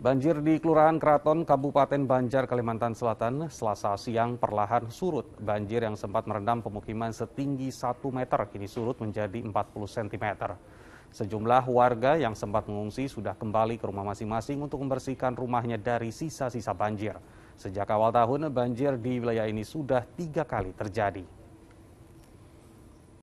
Banjir di Kelurahan Keraton, Kabupaten Banjar, Kalimantan Selatan, selasa siang perlahan surut. Banjir yang sempat merendam pemukiman setinggi 1 meter kini surut menjadi 40 cm. Sejumlah warga yang sempat mengungsi sudah kembali ke rumah masing-masing untuk membersihkan rumahnya dari sisa-sisa banjir. Sejak awal tahun, banjir di wilayah ini sudah tiga kali terjadi.